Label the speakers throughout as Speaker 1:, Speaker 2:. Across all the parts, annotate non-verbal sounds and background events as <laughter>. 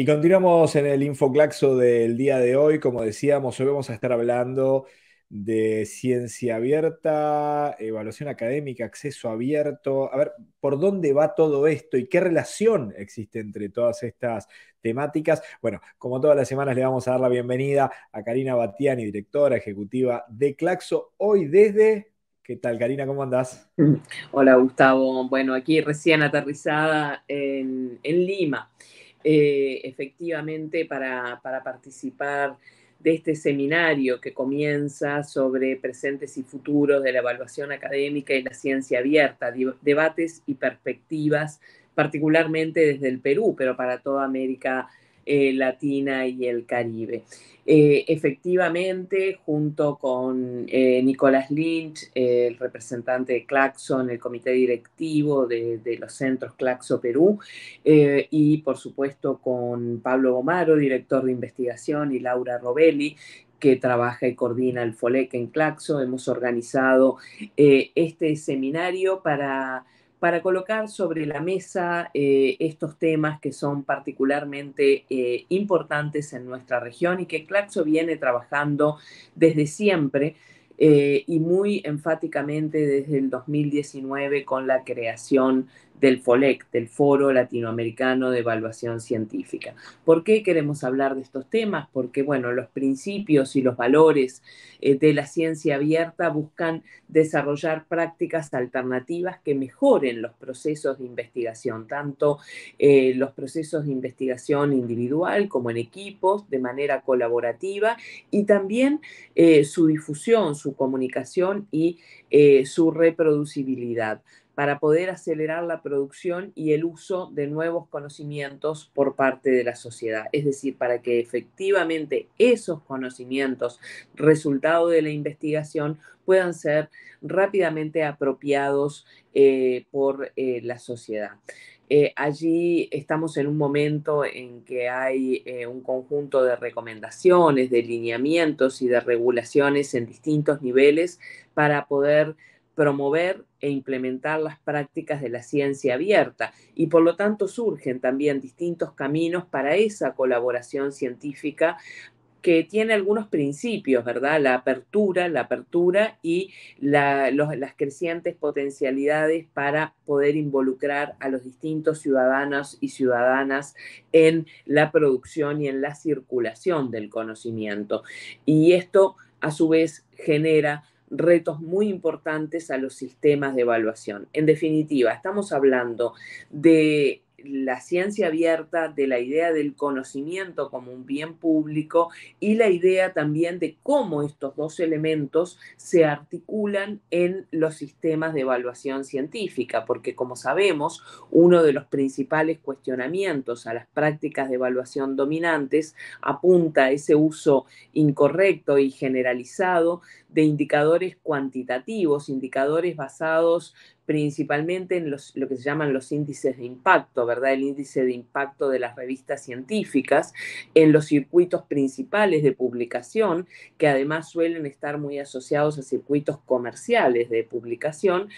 Speaker 1: Y continuamos en el Infoclaxo del día de hoy. Como decíamos, hoy vamos a estar hablando de ciencia abierta, evaluación académica, acceso abierto. A ver, ¿por dónde va todo esto y qué relación existe entre todas estas temáticas? Bueno, como todas las semanas le vamos a dar la bienvenida a Karina Batiani, directora ejecutiva de Claxo, hoy desde... ¿Qué tal, Karina? ¿Cómo andás? Hola, Gustavo. Bueno, aquí recién aterrizada en, en Lima.
Speaker 2: Eh, efectivamente para, para participar de este seminario que comienza sobre presentes y futuros de la evaluación académica y la ciencia abierta, debates y perspectivas, particularmente desde el Perú, pero para toda América eh, latina y el Caribe. Eh, efectivamente, junto con eh, Nicolás Lynch, el representante de en el comité directivo de, de los centros Claxo Perú, y por supuesto con Pablo Gomaro, director de investigación, y Laura Robelli, que trabaja y coordina el FOLEC en Claxo, hemos organizado este seminario para para colocar sobre la mesa eh, estos temas que son particularmente eh, importantes en nuestra región y que Claxo viene trabajando desde siempre eh, y muy enfáticamente desde el 2019 con la creación del FOLEC, del Foro Latinoamericano de Evaluación Científica. ¿Por qué queremos hablar de estos temas? Porque, bueno, los principios y los valores eh, de la ciencia abierta buscan desarrollar prácticas alternativas que mejoren los procesos de investigación, tanto eh, los procesos de investigación individual como en equipos, de manera colaborativa, y también eh, su difusión, su comunicación y su reproducibilidad para poder acelerar la producción y el uso de nuevos conocimientos por parte de la sociedad. Es decir, para que efectivamente esos conocimientos, resultado de la investigación, puedan ser rápidamente apropiados eh, por eh, la sociedad. Eh, allí estamos en un momento en que hay un conjunto de recomendaciones, de lineamientos y de regulaciones en distintos niveles para poder promover e implementar las prácticas de la ciencia abierta y por lo tanto surgen también distintos caminos para esa colaboración científica que tiene algunos principios, ¿verdad? La apertura, la apertura y las crecientes potencialidades para poder involucrar a los distintos ciudadanos y ciudadanas en la producción y en la circulación del conocimiento. Y esto, a su vez, genera retos muy importantes a los sistemas de evaluación. En definitiva, estamos hablando de la ciencia abierta, de la idea del conocimiento como un bien público y la idea también de cómo estos dos elementos se articulan en los sistemas de evaluación científica, porque como sabemos, uno de los principales cuestionamientos a las prácticas de evaluación dominantes apunta a ese uso incorrecto y generalizado de indicadores cuantitativos, indicadores basados principalmente en los, lo que se llaman los índices de impacto, ¿verdad? El índice de impacto de las revistas científicas, en los circuitos principales de publicación, que además suelen estar muy asociados a circuitos comerciales de publicación,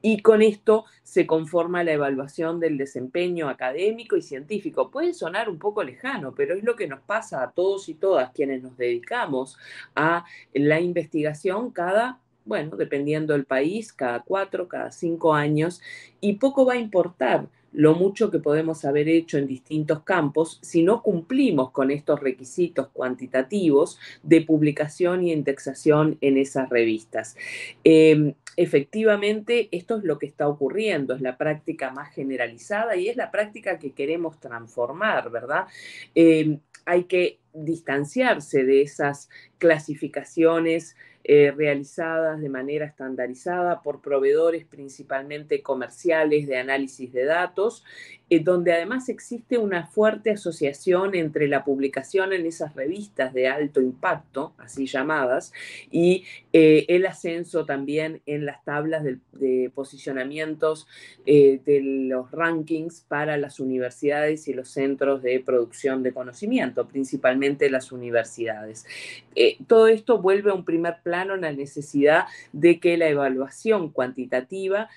Speaker 2: y con esto se conforma la evaluación del desempeño académico y científico. Puede sonar un poco lejano, pero es lo que nos pasa a todos y todas quienes nos dedicamos a la investigación cada bueno, dependiendo del país, cada cuatro, cada cinco años, y poco va a importar lo mucho que podemos haber hecho en distintos campos si no cumplimos con estos requisitos cuantitativos de publicación y indexación en esas revistas. Em, efectivamente, esto es lo que está ocurriendo, es la práctica más generalizada y es la práctica que queremos transformar, ¿verdad? Em, hay que distanciarse de esas clasificaciones eh, realizadas de manera estandarizada por proveedores principalmente comerciales de análisis de datos, eh, donde además existe una fuerte asociación entre la publicación en esas revistas de alto impacto, así llamadas, y eh, el ascenso también en las tablas de, posicionamientos de los rankings para las universidades y los centros de producción de conocimiento, principalmente las universidades. todo esto vuelve a un primer plano la necesidad de que la evaluación cuantitativa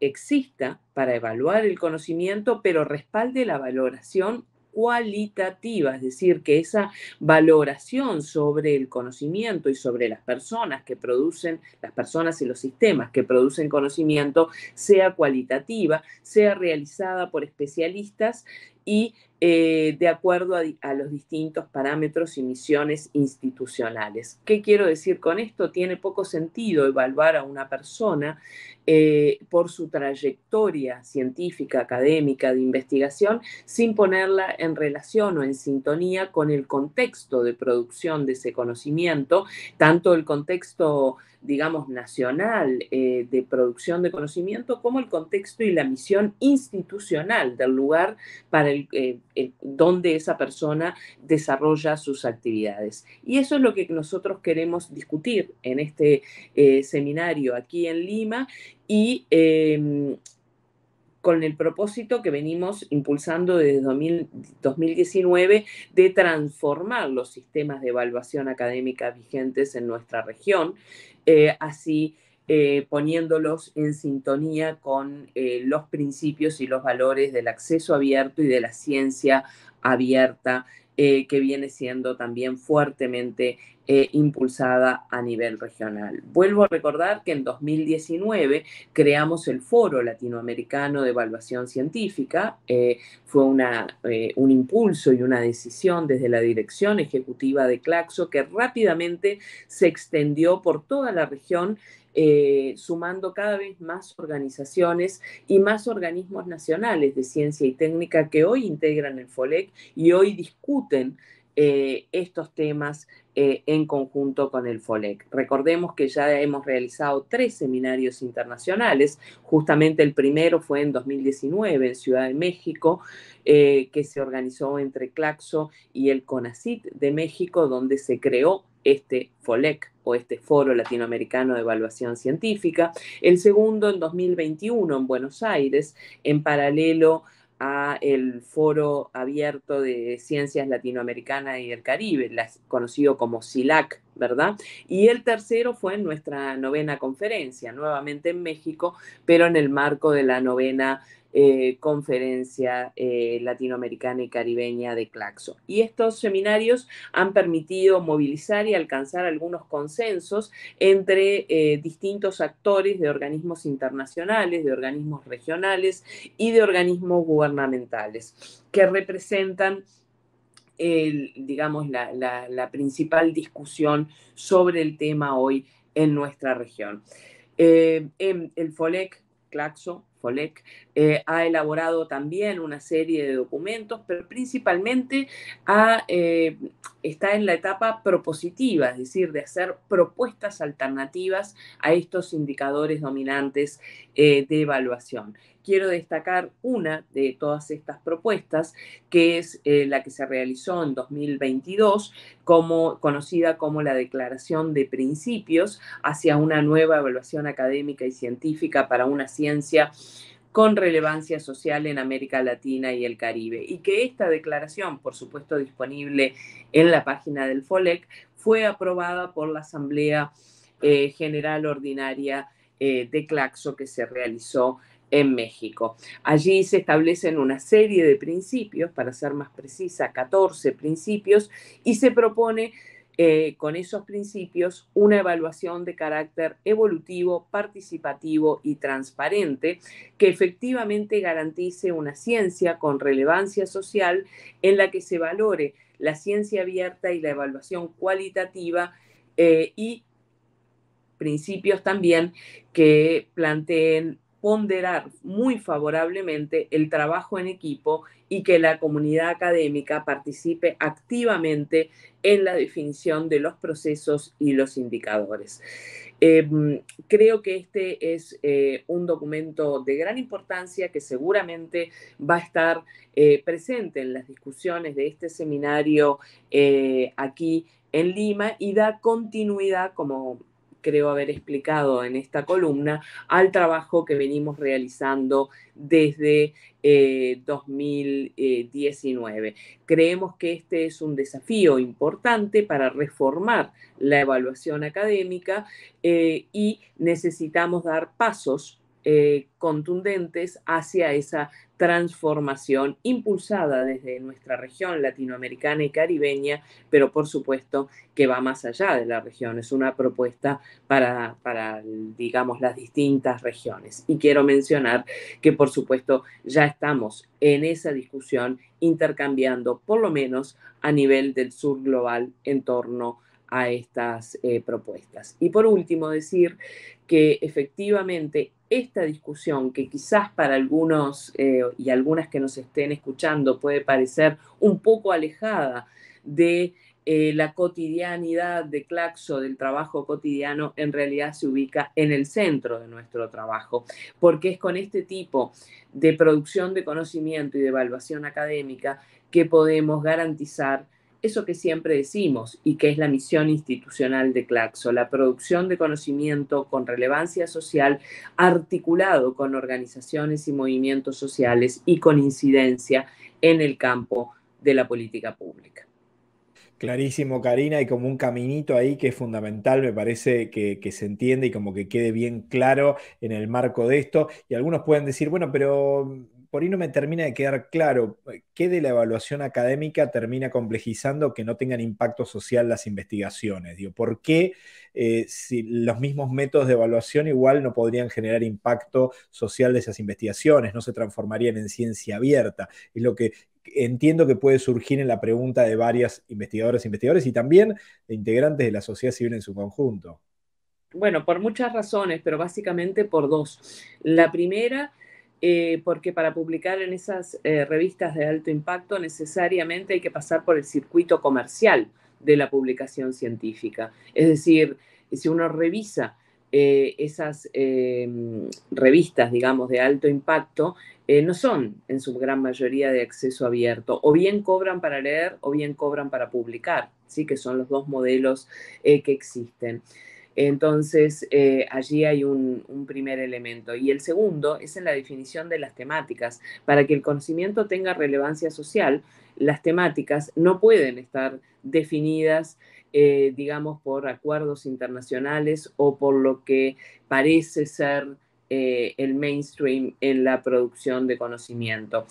Speaker 2: exista para evaluar el conocimiento, pero respalde la valoración cualitativa, es decir, que esa valoración sobre el conocimiento y sobre las personas que producen, las personas y los sistemas que producen conocimiento, sea cualitativa, sea realizada por especialistas y eh, de acuerdo a, los distintos parámetros y misiones institucionales. ¿Qué quiero decir con esto? Tiene poco sentido evaluar a una persona eh, por su trayectoria científica, académica, de investigación, sin ponerla en relación o en sintonía con el contexto de producción de ese conocimiento, tanto el contexto digamos, nacional eh, de producción de conocimiento, como el contexto y la misión institucional del lugar para el, eh, donde esa persona desarrolla sus actividades. Y eso es lo que nosotros queremos discutir en este eh, seminario aquí en Lima y em, con el propósito que venimos impulsando desde 2019 de transformar los sistemas de evaluación académica vigentes en nuestra región. Eh, así eh, poniéndolos en sintonía con eh, los principios y los valores del acceso abierto y de la ciencia abierta, eh, que viene siendo también fuertemente impulsada a nivel regional. Vuelvo a recordar que en 2019 creamos el Foro Latinoamericano de Evaluación Científica. fue un impulso y una decisión desde la dirección ejecutiva de Claxo que rápidamente se extendió por toda la región eh, sumando cada vez más organizaciones y más organismos nacionales de ciencia y técnica que hoy integran el FOLEC y hoy discuten eh, estos temas eh, en conjunto con el FOLEC. Recordemos que ya hemos realizado tres seminarios internacionales, justamente el primero fue en 2019 en Ciudad de México, que se organizó entre Claxo y el CONACIT de México, donde se creó este FOLEC o este Foro Latinoamericano de Evaluación Científica, el segundo en 2021 en Buenos Aires, en paralelo a el Foro Abierto de Ciencias Latinoamericanas y del Caribe, conocido como CILAC, ¿verdad? Y el tercero fue en nuestra novena conferencia, nuevamente en México, pero en el marco de la novena eh, conferencia eh, Latinoamericana y Caribeña de Claxo. Y estos seminarios han permitido movilizar y alcanzar algunos consensos entre eh, distintos actores de organismos internacionales, de organismos regionales y de organismos gubernamentales que representan digamos, la, principal discusión sobre el tema hoy en nuestra región. el FOLEC, Claxo, FOLEC, eh, ha elaborado también una serie de documentos, pero principalmente eh, está en la etapa propositiva, es decir, de hacer propuestas alternativas a estos indicadores dominantes eh, de evaluación quiero destacar una de todas estas propuestas, que es eh, la que se realizó en 2022, como, conocida como la Declaración de Principios hacia una nueva evaluación académica y científica para una ciencia con relevancia social en América Latina y el Caribe. Y que esta declaración, por supuesto disponible en la página del FOLEC, fue aprobada por la Asamblea eh, General Ordinaria eh, de Claxo que se realizó en México. Allí se establecen una serie de principios, para ser más precisa, 14 principios, y se propone eh, con esos principios una evaluación de carácter evolutivo, participativo y transparente que efectivamente garantice una ciencia con relevancia social en la que se valore la ciencia abierta y la evaluación cualitativa eh, y principios también que planteen ponderar muy favorablemente el trabajo en equipo y que la comunidad académica participe activamente en la definición de los procesos y los indicadores. Em, creo que este es eh, un documento de gran importancia que seguramente va a estar eh, presente en las discusiones de este seminario eh, aquí en Lima y da continuidad, como creo haber explicado en esta columna, al trabajo que venimos realizando desde 2019. Eh, Creemos que este es un desafío importante para reformar la evaluación académica eh, y necesitamos dar pasos eh, contundentes hacia esa transformación impulsada desde nuestra región latinoamericana y caribeña, pero por supuesto que va más allá de la región, es una propuesta para, para digamos, las distintas regiones. Y quiero mencionar que por supuesto ya estamos en esa discusión intercambiando, por lo menos a nivel del sur global, en torno a estas eh, propuestas. Y por último, decir que efectivamente esta discusión, que quizás para algunos eh, y algunas que nos estén escuchando puede parecer un poco alejada de eh, la cotidianidad de Claxo, del trabajo cotidiano, en realidad se ubica en el centro de nuestro trabajo, porque es con este tipo de producción de conocimiento y de evaluación académica que podemos garantizar eso que siempre decimos y que es la misión institucional de Claxo, la producción de conocimiento con relevancia social articulado con organizaciones y movimientos sociales y con incidencia en el campo de la política pública.
Speaker 1: Clarísimo, Karina, Hay como un caminito ahí que es fundamental, me parece que, se entiende y como que quede bien claro en el marco de esto. Y algunos pueden decir, bueno, pero por ahí no me termina de quedar claro eh, qué de la evaluación académica termina complejizando que no tengan impacto social las investigaciones. Digo, ¿Por qué eh, si los mismos métodos de evaluación igual no podrían generar impacto social de esas investigaciones? No se transformarían en ciencia abierta. Es lo que entiendo que puede surgir en la pregunta de varias investigadoras e investigadores y también de integrantes de la sociedad civil en su conjunto.
Speaker 2: Bueno, por muchas razones, pero básicamente por dos. La primera eh, porque para publicar en esas eh, revistas de alto impacto necesariamente hay que pasar por el circuito comercial de la publicación científica. Es decir, si uno revisa eh, esas em, revistas, digamos, de alto impacto, no son en su gran mayoría de acceso abierto. O bien cobran para leer o bien cobran para publicar, ¿sí? que son los dos modelos que existen. Entonces, eh, allí hay un, primer elemento. Y el segundo es en la definición de las temáticas. Para que el conocimiento tenga relevancia social, las temáticas no pueden estar definidas, eh, digamos, por acuerdos internacionales o por lo que parece ser eh, el mainstream en la producción de conocimiento.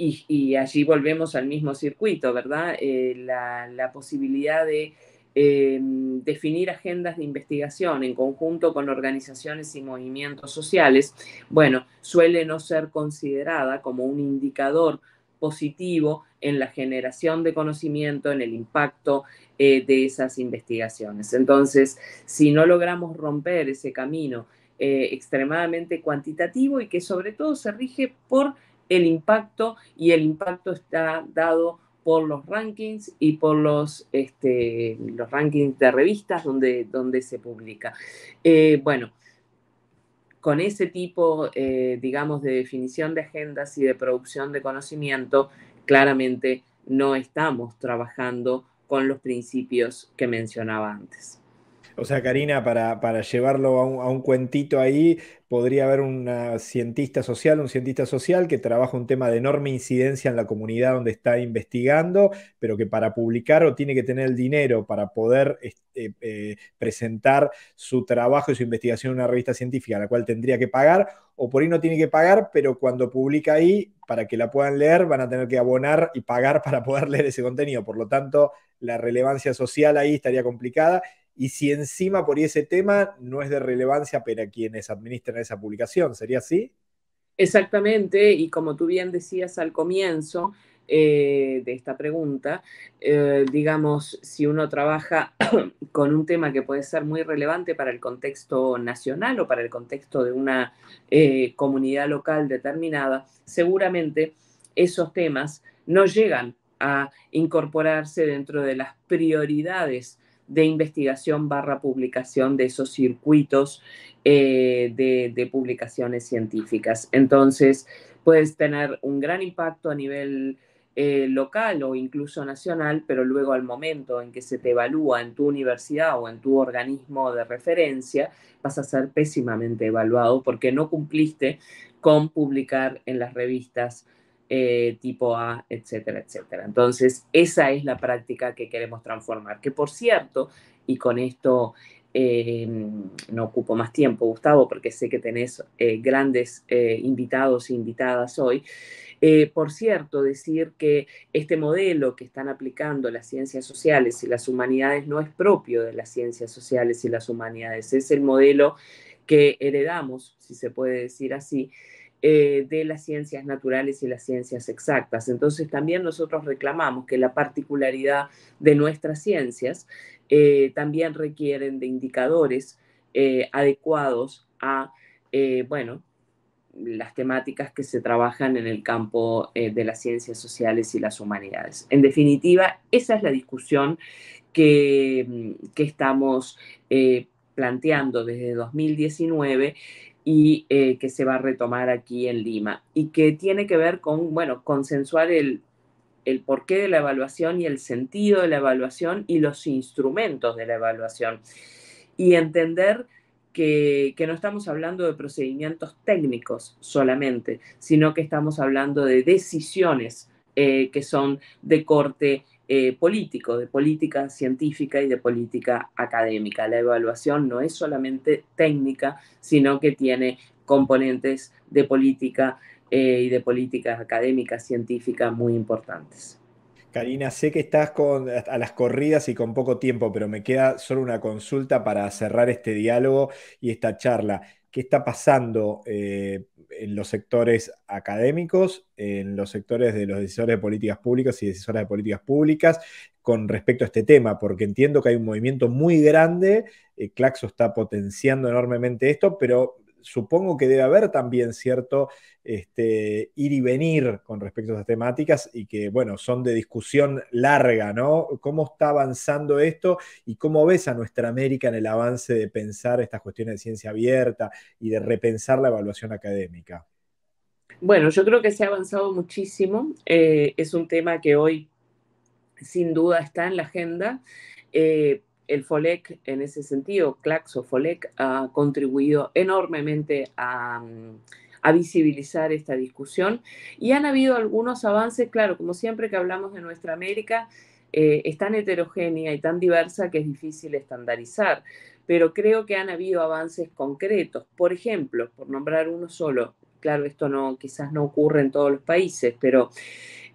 Speaker 2: Y, allí volvemos al mismo circuito, ¿verdad? la posibilidad de definir agendas de investigación en conjunto con organizaciones y movimientos sociales, bueno, suele no ser considerada como un indicador positivo en la generación de conocimiento, en el impacto eh, de esas investigaciones. Entonces, si no logramos romper ese camino eh, extremadamente cuantitativo y que sobre todo se rige por el impacto y el impacto está dado por los rankings y por los, este, rankings de revistas donde, se publica. Eh, bueno, con ese tipo, eh, digamos, de definición de agendas y de producción de conocimiento, claramente no estamos trabajando con los principios que mencionaba antes.
Speaker 1: O sea, Karina, para, llevarlo a un, cuentito ahí, podría haber un cientista social, un cientista social que trabaja un tema de enorme incidencia en la comunidad donde está investigando, pero que para publicar o tiene que tener el dinero para poder este, eh, presentar su trabajo y su investigación en una revista científica, la cual tendría que pagar, o por ahí no tiene que pagar, pero cuando publica ahí, para que la puedan leer, van a tener que abonar y pagar <laughs> para poder leer ese contenido. Por lo tanto, la relevancia social ahí estaría complicada y si encima por ese tema no es de relevancia para quienes administran esa publicación, ¿sería así?
Speaker 2: Exactamente, y como tú bien decías al comienzo eh, de esta pregunta, eh, digamos, si uno trabaja <coughs> con un tema que puede ser muy relevante para el contexto nacional o para el contexto de una eh, comunidad local determinada, seguramente esos temas no llegan a incorporarse dentro de las prioridades de investigación barra publicación de esos circuitos eh, de, publicaciones científicas. Entonces, puedes tener un gran impacto a nivel eh, local o incluso nacional, pero luego al momento en que se te evalúa en tu universidad o en tu organismo de referencia, vas a ser pésimamente evaluado porque no cumpliste con publicar en las revistas eh, tipo A, etcétera, etcétera. Entonces, esa es la práctica que queremos transformar, que por cierto, y con esto eh, no ocupo más tiempo, Gustavo, porque sé que tenés eh, grandes invitados e invitadas hoy. por cierto, decir que este modelo que están aplicando las ciencias sociales y las humanidades no es propio de las ciencias sociales y las humanidades, es el modelo que heredamos, si se puede decir así, eh, de las ciencias naturales y las ciencias exactas. Entonces también nosotros reclamamos que la particularidad de nuestras ciencias eh, también requieren de indicadores eh, adecuados a, bueno, las temáticas que se trabajan en el campo de las ciencias sociales y las humanidades. En definitiva, esa es la discusión que, mm, que estamos planteando desde 2019 y eh, que se va a retomar aquí en Lima y que tiene que ver con, bueno, consensuar el, el porqué de la evaluación y el sentido de la evaluación y los instrumentos de la evaluación y entender que, no estamos hablando de procedimientos técnicos solamente, sino que estamos hablando de decisiones eh, que son de corte eh, político, de política científica y de política académica. La evaluación no es solamente técnica, sino que tiene componentes de política eh, y de política académica científica muy importantes.
Speaker 1: Karina, sé que estás con, a las corridas y con poco tiempo, pero me queda solo una consulta para cerrar este diálogo y esta charla qué está pasando eh, en los sectores académicos, en los sectores de los decisores de políticas públicas y decisoras de políticas públicas con respecto a este tema, porque entiendo que hay un movimiento muy grande, eh, Claxo está potenciando enormemente esto, pero supongo que debe haber también cierto este, ir y venir con respecto a esas temáticas y que, bueno, son de discusión larga, ¿no? ¿Cómo está avanzando esto y cómo ves a nuestra América en el avance de pensar estas cuestiones de ciencia abierta y de repensar la evaluación académica?
Speaker 2: Bueno, yo creo que se ha avanzado muchísimo. Eh, es un tema que hoy sin duda está en la agenda. Eh, el FOLEC, en ese sentido, Claxo FOLEC, ha contribuido enormemente mm, a, visibilizar esta discusión. Y han habido algunos avances, claro, como siempre que hablamos de nuestra América, eh, es tan heterogénea y tan diversa que es difícil estandarizar, pero creo que han habido avances concretos. Por ejemplo, por nombrar uno solo, claro, esto no, quizás no ocurre en todos los países, pero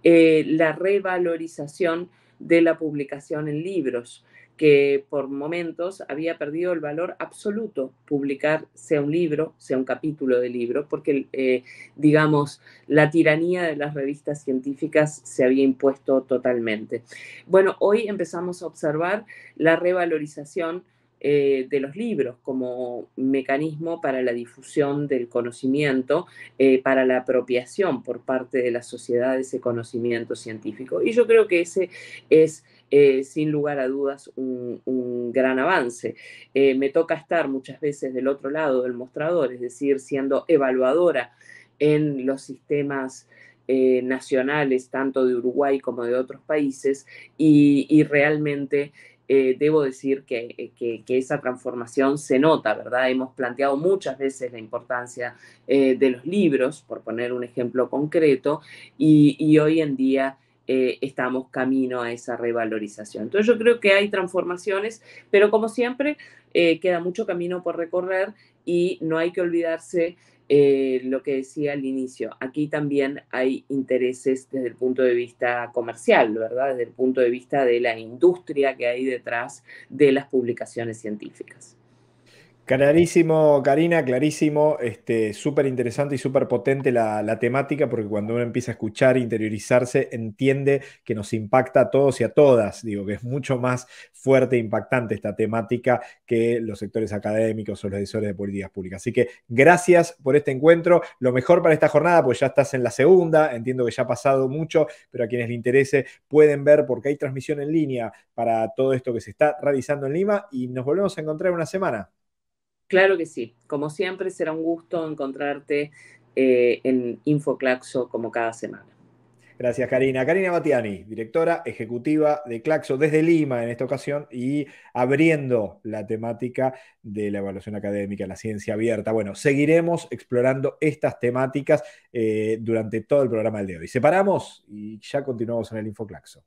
Speaker 2: eh, la revalorización de la publicación en libros que por momentos había perdido el valor absoluto publicar sea un libro, sea un capítulo de libro, porque, eh, digamos, la tiranía de las revistas científicas se había impuesto totalmente. Bueno, hoy empezamos a observar la revalorización eh, de los libros como mecanismo para la difusión del conocimiento, eh, para la apropiación por parte de la sociedad de ese conocimiento científico. Y yo creo que ese es... Eh, sin lugar a dudas, un, gran avance. me toca estar muchas veces del otro lado del mostrador, es decir, siendo evaluadora en los sistemas nacionales, tanto de Uruguay como de otros países, y realmente eh, debo decir eh, que, esa transformación se nota, ¿verdad? Hemos planteado muchas veces la importancia eh, de los libros, por poner un ejemplo concreto, y, hoy en día estamos camino a esa revalorización. Entonces yo creo que hay transformaciones, pero como siempre, queda mucho camino por recorrer y no hay que olvidarse eh, lo que decía al inicio, aquí también hay intereses desde el punto de vista comercial, ¿verdad? Desde el punto de vista de la industria que hay detrás de las publicaciones
Speaker 1: científicas. Clarísimo, Karina, clarísimo, este, súper interesante y súper potente la, temática, porque cuando uno empieza a escuchar, interiorizarse, entiende que nos impacta a todos y a todas. Digo, que es mucho más fuerte e impactante esta temática que los sectores académicos o los decisores de políticas públicas. Así que gracias por este encuentro. Lo mejor para esta jornada, pues ya estás en la segunda, entiendo que ya ha pasado mucho, pero a quienes le interese pueden ver porque hay transmisión en línea para todo esto que se está realizando en Lima y nos volvemos a encontrar en una semana.
Speaker 2: Claro que sí. Como siempre, será un gusto encontrarte eh, en InfoClaxo como cada semana.
Speaker 1: Gracias, Karina. Karina Matiani, directora ejecutiva de Claxo desde Lima en esta ocasión y abriendo la temática de la evaluación académica, la ciencia abierta. Bueno, seguiremos explorando estas temáticas eh, durante todo el programa del día de hoy. Separamos y ya continuamos en el InfoClaxo.